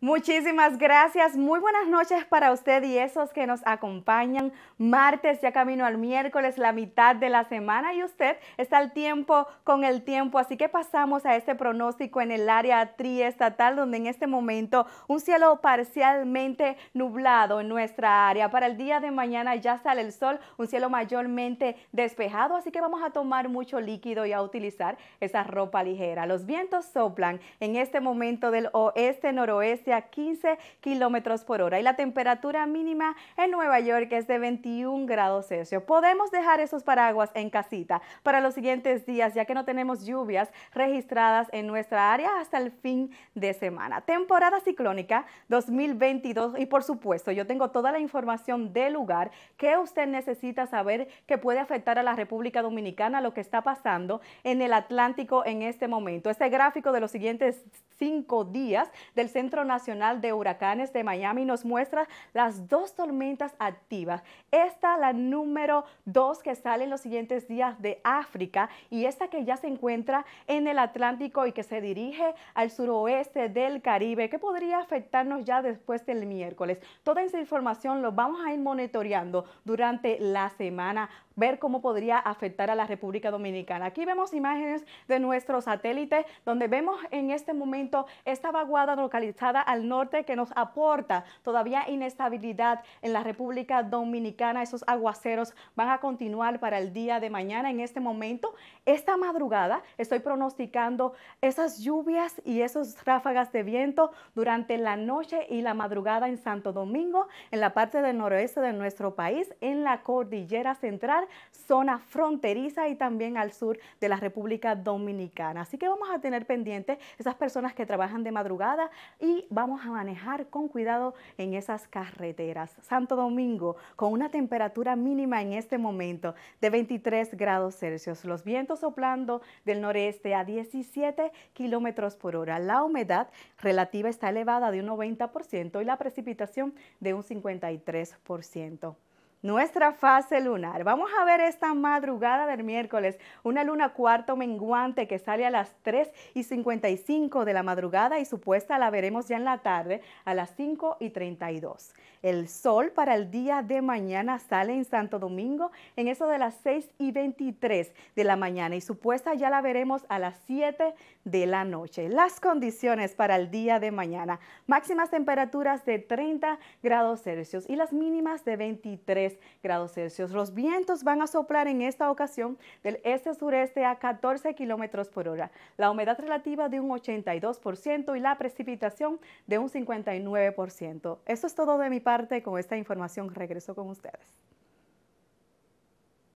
Muchísimas gracias. Muy buenas noches para usted y esos que nos acompañan. Martes ya camino al miércoles, la mitad de la semana y usted está al tiempo con el tiempo. Así que pasamos a este pronóstico en el área triestatal donde en este momento un cielo parcialmente nublado en nuestra área. Para el día de mañana ya sale el sol, un cielo mayormente despejado. Así que vamos a tomar mucho líquido y a utilizar esa ropa ligera. Los vientos soplan en este momento del oeste, noroeste a 15 kilómetros por hora y la temperatura mínima en Nueva York es de 21 grados Celsius. Podemos dejar esos paraguas en casita para los siguientes días, ya que no tenemos lluvias registradas en nuestra área hasta el fin de semana. Temporada ciclónica 2022 y por supuesto yo tengo toda la información del lugar que usted necesita saber que puede afectar a la República Dominicana lo que está pasando en el Atlántico en este momento. Este gráfico de los siguientes cinco días del Centro Nacional Nacional de Huracanes de Miami nos muestra las dos tormentas activas. Esta, la número dos que sale en los siguientes días de África y esta que ya se encuentra en el Atlántico y que se dirige al suroeste del Caribe, que podría afectarnos ya después del miércoles. Toda esa información lo vamos a ir monitoreando durante la semana, ver cómo podría afectar a la República Dominicana. Aquí vemos imágenes de nuestro satélite donde vemos en este momento esta vaguada localizada al norte que nos aporta todavía inestabilidad en la República Dominicana. Esos aguaceros van a continuar para el día de mañana. En este momento, esta madrugada, estoy pronosticando esas lluvias y esas ráfagas de viento durante la noche y la madrugada en Santo Domingo, en la parte del noroeste de nuestro país, en la cordillera central, zona fronteriza y también al sur de la República Dominicana. Así que vamos a tener pendiente esas personas que trabajan de madrugada y vamos a manejar con cuidado en esas carreteras. Santo Domingo, con una temperatura mínima en este momento de 23 grados Celsius, los vientos soplando del noreste a 17 kilómetros por hora, la humedad relativa está elevada de un 90% y la precipitación de un 53%. Nuestra fase lunar. Vamos a ver esta madrugada del miércoles, una luna cuarto menguante que sale a las 3 y 55 de la madrugada y supuesta la veremos ya en la tarde a las 5 y 32. El sol para el día de mañana sale en Santo Domingo en eso de las 6 y 23 de la mañana y supuesta ya la veremos a las 7 de la noche. Las condiciones para el día de mañana. Máximas temperaturas de 30 grados Celsius y las mínimas de 23 grados Celsius. Los vientos van a soplar en esta ocasión del este-sureste a 14 kilómetros por hora. La humedad relativa de un 82% y la precipitación de un 59%. Eso es todo de mi parte con esta información. Regreso con ustedes.